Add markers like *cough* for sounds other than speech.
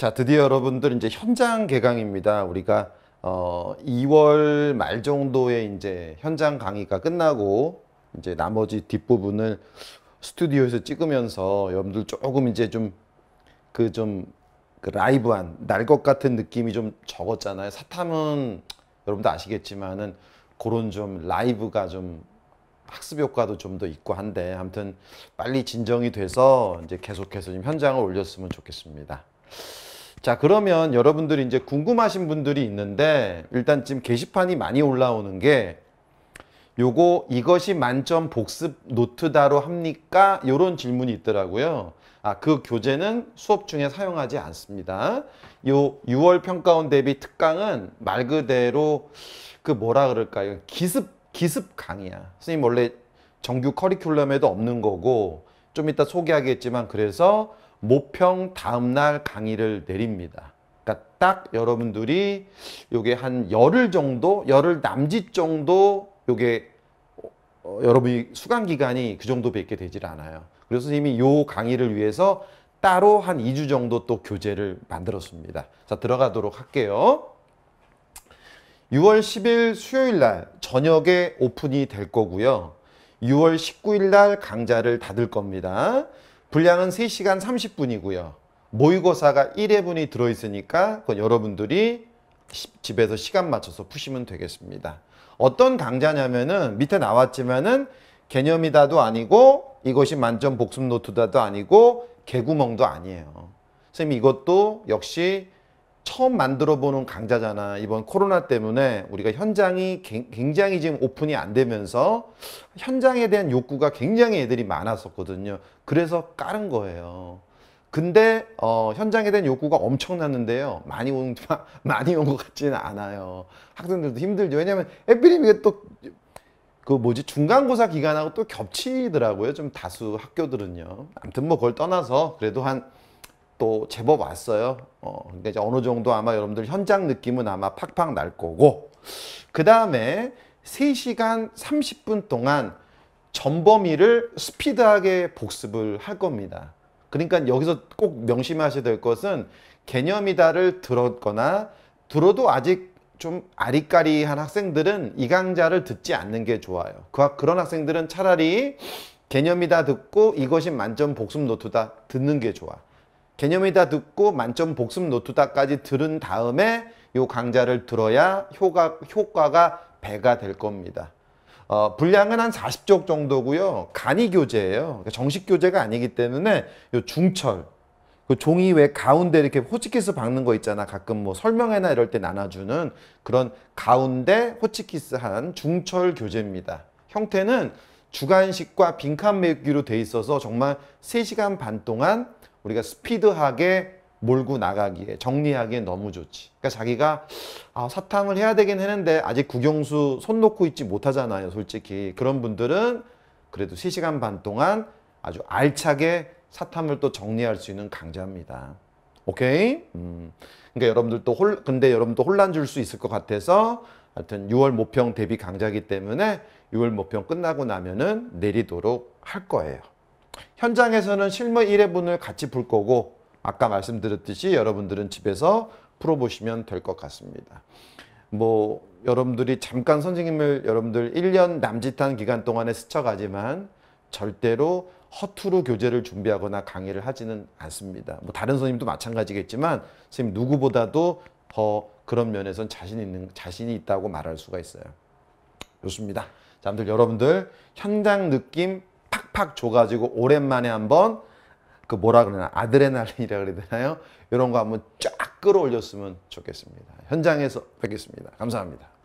자, 드디어 여러분들 이제 현장 개강입니다. 우리가 어 2월 말 정도에 이제 현장 강의가 끝나고 이제 나머지 뒷부분을 스튜디오에서 찍으면서 여러분들 조금 이제 좀 그 좀그 그 라이브한 날 것 같은 느낌이 좀 적었잖아요. 사탐은 여러분도 아시겠지만은 그런 좀 라이브가 좀 학습 효과도 좀 더 있고 한데 아무튼 빨리 진정이 돼서 이제 계속해서 좀 현장을 올렸으면 좋겠습니다. 자 그러면 여러분들이 이제 궁금하신 분들이 있는데 일단 지금 게시판이 많이 올라오는 게 요거 이것이 만점 복습 노트다로 합니까? 요런 질문이 있더라고요. 아, 그 교재는 수업 중에 사용하지 않습니다. 요 6월 평가원 대비 특강은 말 그대로 그 뭐라 그럴까요? 기습 기습 강의야. 선생님 원래 정규 커리큘럼에도 없는 거고 좀 이따 소개하겠지만 그래서 모평 다음날 강의를 내립니다. 그러니까 딱 여러분들이 요게 한 열흘 정도, 열흘 남짓 정도 요게 어, 여러분이 수강 기간이 그 정도밖에 되질 않아요. 그래서 선생님이 요 강의를 위해서 따로 한 2주 정도 또 교재를 만들었습니다. 자, 들어가도록 할게요. 6월 10일 수요일 날 저녁에 오픈이 될 거고요. 6월 19일 날 강좌를 닫을 겁니다. 분량은 3시간 30분이고요. 모의고사가 1회분이 들어있으니까 그건 여러분들이 집에서 시간 맞춰서 푸시면 되겠습니다. 어떤 강좌냐면은 밑에 나왔지만은 개념이다도 아니고 이것이 만점 복습 노트다도 아니고 개구멍도 아니에요. 선생님 이것도 역시 처음 만들어보는 강좌잖아. 이번 코로나 때문에 우리가 현장이 굉장히 지금 오픈이 안 되면서 현장에 대한 욕구가 굉장히 애들이 많았었거든요. 그래서 깔은 거예요. 근데 어, 현장에 대한 욕구가 엄청났는데요. 많이 온 *laughs* 많이 온 것 같지는 않아요. 학생들도 힘들죠. 왜냐하면 애플림 이게 또 그 뭐지 중간고사 기간하고 또 겹치더라고요. 좀 다수 학교들은요. 아무튼 뭐 그걸 떠나서 그래도 한또 제법 왔어요. 어, 근데 이제 어느 정도 아마 여러분들 현장 느낌은 아마 팍팍 날 거고 그 다음에 3시간 30분 동안 전범위를 스피드하게 복습을 할 겁니다. 그러니까 여기서 꼭 명심하셔야 될 것은 개념이다를 들었거나 들어도 아직 좀 아리까리한 학생들은 이 강좌를 듣지 않는 게 좋아요. 그, 런 학생들은 차라리 개념이다 듣고 이것이 만점 복습 노트다 듣는 게 좋아. 개념이 다 듣고 만점 복습 노트다까지 들은 다음에 이 강좌를 들어야 효과, 효과가 배가 될 겁니다. 어, 분량은 한 40쪽 정도고요. 간이 교재예요. 그러니까 정식 교재가 아니기 때문에 요 중철, 그 종이 왜 가운데 이렇게 호치키스 박는 거 있잖아. 가끔 뭐 설명회나 이럴 때 나눠주는 그런 가운데 호치키스 한 중철 교재입니다. 형태는 주간식과 빈칸 메기로 돼 있어서 정말 3시간 반 동안 우리가 스피드하게 몰고 나가기에 정리하기에 너무 좋지. 그러니까 자기가 아, 사탕을 해야 되긴 했는데 아직 국영수 손 놓고 있지 못하잖아요. 솔직히 그런 분들은 그래도 3시간 반 동안 아주 알차게 사탐을 또 정리할 수 있는 강자입니다. 오케이? 음. 그러니까 여러분들도 홀 근데 여러분도 혼란 줄 수 있을 것 같아서 하여튼 6월 모평 대비 강자기 때문에 6월 모평 끝나고 나면은 내리도록 할 거예요. 현장에서는 실무 1회분을 같이 풀 거고 아까 말씀드렸듯이 여러분들은 집에서 풀어보시면 될 것 같습니다. 뭐 여러분들이 잠깐 선생님을 여러분들 1년 남짓한 기간 동안에 스쳐가지만 절대로 허투루 교재를 준비하거나 강의를 하지는 않습니다. 뭐 다른 선생님도 마찬가지겠지만 선생님 누구보다도 더 그런 면에선 자신 있는 자신이 있다고 말할 수가 있어요. 좋습니다. 자, 아무튼 여러분들 현장 느낌 팍팍 줘가지고 오랜만에 한번 그 뭐라 그러나 아드레날린이라 그래야 되나요? 이런 거 한번 쫙 끌어올렸으면 좋겠습니다. 현장에서 뵙겠습니다. 감사합니다.